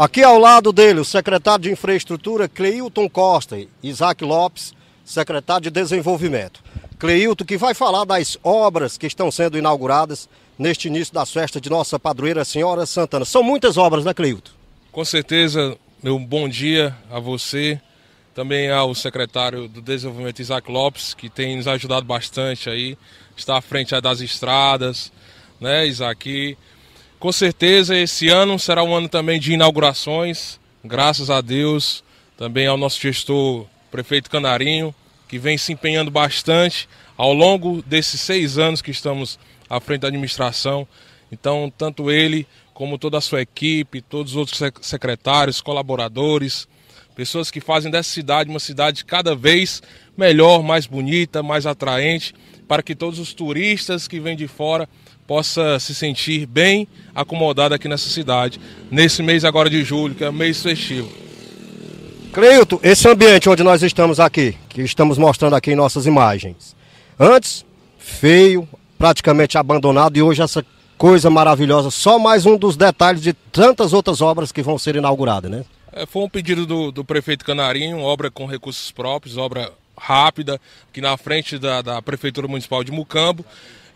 Aqui ao lado dele, o secretário de Infraestrutura, Cleilton Costa, Isaac Lopes, secretário de Desenvolvimento. Cleilton, que vai falar das obras que estão sendo inauguradas neste início das festas de nossa padroeira Senhora Santana. São muitas obras, né, Cleilton? Com certeza, meu bom dia a você, também ao secretário do Desenvolvimento, Isaac Lopes, que tem nos ajudado bastante aí, está à frente das estradas, né, Isaac? E com certeza esse ano será um ano também de inaugurações, graças a Deus, também ao nosso gestor, prefeito Canarinho, que vem se empenhando bastante ao longo desses seis anos que estamos à frente da administração. Então, tanto ele como toda a sua equipe, todos os outros secretários, colaboradores, pessoas que fazem dessa cidade uma cidade cada vez melhor, mais bonita, mais atraente, para que todos os turistas que vêm de fora possa se sentir bem acomodado aqui nessa cidade, nesse mês agora de julho, que é mês festivo. Cleilton, esse ambiente onde nós estamos aqui, que estamos mostrando aqui em nossas imagens, antes feio, praticamente abandonado, e hoje essa coisa maravilhosa, só mais um dos detalhes de tantas outras obras que vão ser inauguradas, né? É, foi um pedido do, do prefeito Canarinho, obra com recursos próprios, obra rápida, aqui na frente da, da Prefeitura Municipal de Mucambo.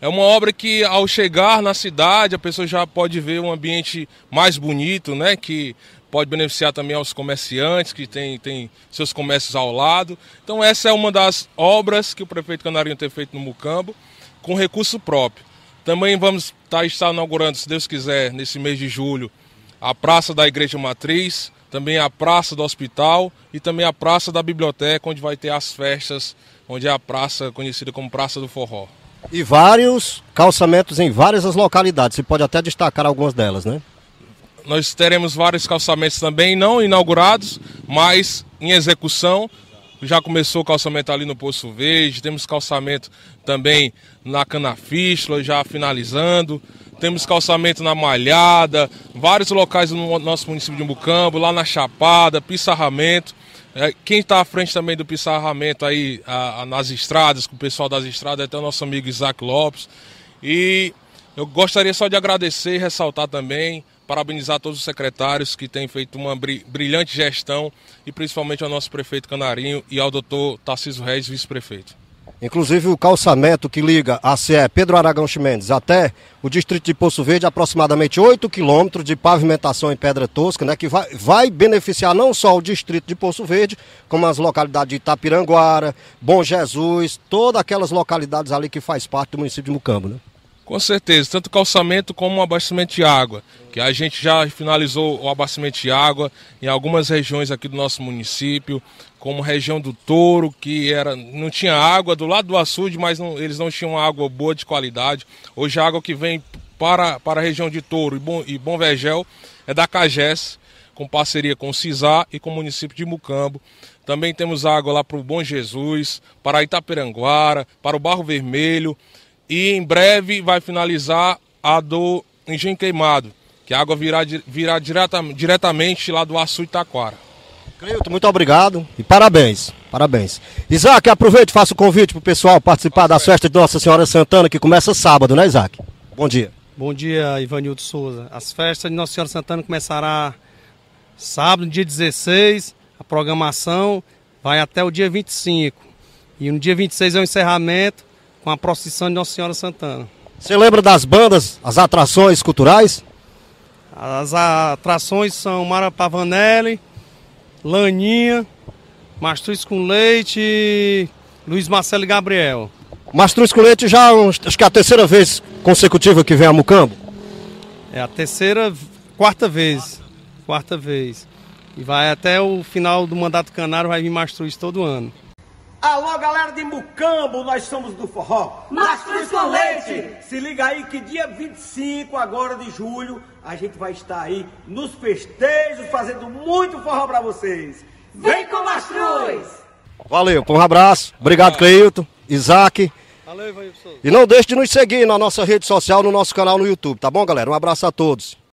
É uma obra que ao chegar na cidade a pessoa já pode ver um ambiente mais bonito, né? Que pode beneficiar também aos comerciantes que têm tem seus comércios ao lado. Então essa é uma das obras que o prefeito Canarinho tem feito no Mucambo com recurso próprio. Também vamos tá, estar inaugurando, se Deus quiser, nesse mês de julho, a Praça da Igreja Matriz, também a Praça do Hospital e também a Praça da Biblioteca, onde vai ter as festas, onde é a praça conhecida como Praça do Forró. E vários calçamentos em várias as localidades. Você pode até destacar algumas delas, né? Nós teremos vários calçamentos também, não inaugurados, mas em execução. Já começou o calçamento ali no Poço Verde, temos calçamento também na Canafístula, já finalizando temos calçamento na Malhada, vários locais no nosso município de Mucambo, lá na Chapada, Pissarramento. É, quem está à frente também do pissarramento aí a, a, nas estradas, com o pessoal das estradas, é até o nosso amigo Isaac Lopes. E eu gostaria só de agradecer e ressaltar também, parabenizar todos os secretários que têm feito uma brilhante gestão e principalmente ao nosso prefeito Canarinho e ao doutor Tarcísio Reis, vice-prefeito. Inclusive o calçamento que liga a CE Pedro Aragão Chimendes até o distrito de Poço Verde, aproximadamente 8 quilômetros de pavimentação em pedra tosca, né, que vai, vai beneficiar não só o distrito de Poço Verde, como as localidades de Itapiranguara, Bom Jesus, todas aquelas localidades ali que faz parte do município de Mucambo. Né? Com certeza, tanto calçamento como abastecimento de água, que a gente já finalizou o abastecimento de água em algumas regiões aqui do nosso município, como região do Touro, que era não tinha água do lado do açude, mas não, eles não tinham água boa de qualidade. Hoje a água que vem para, para a região de Touro e Bom, e Bom Vergel é da Cages, com parceria com o CISAR e com o município de Mucambo. Também temos água lá para o Bom Jesus, para Itaperanguara, para o Barro Vermelho e em breve vai finalizar a do Engenho Queimado, que a água virá, virá direta, diretamente lá do Açu Itaquara. Cleito, muito obrigado e parabéns. Parabéns. Isaac, aproveite e faça o convite para o pessoal participar da festa de Nossa Senhora Santana, que começa sábado, né, Isaac? Bom dia. Bom dia, Ivanildo Souza. As festas de Nossa Senhora Santana começará sábado, dia 16. A programação vai até o dia 25. E no dia 26 é o encerramento com a procissão de Nossa Senhora Santana. Você lembra das bandas, as atrações culturais? As atrações são Mara Pavanelli, Laninha, Mastruz com Leite e Luiz Marcelo e Gabriel. Mastruz com Leite já é acho que é a terceira vez consecutiva que vem a Mucambo? É a terceira, quarta vez. Quarta vez. E vai até o final do mandato canário, vai vir Mastruz todo ano. Alô, galera de Mucambo, nós somos do Forró. Mastros com leite! Se liga aí que dia 25 agora de julho a gente vai estar aí nos festejos fazendo muito forró para vocês. Vem com Mastruz! Valeu, um abraço. Obrigado, Cleilton, Isaac. Valeu, E não deixe de nos seguir na nossa rede social, no nosso canal no YouTube, tá bom, galera? Um abraço a todos.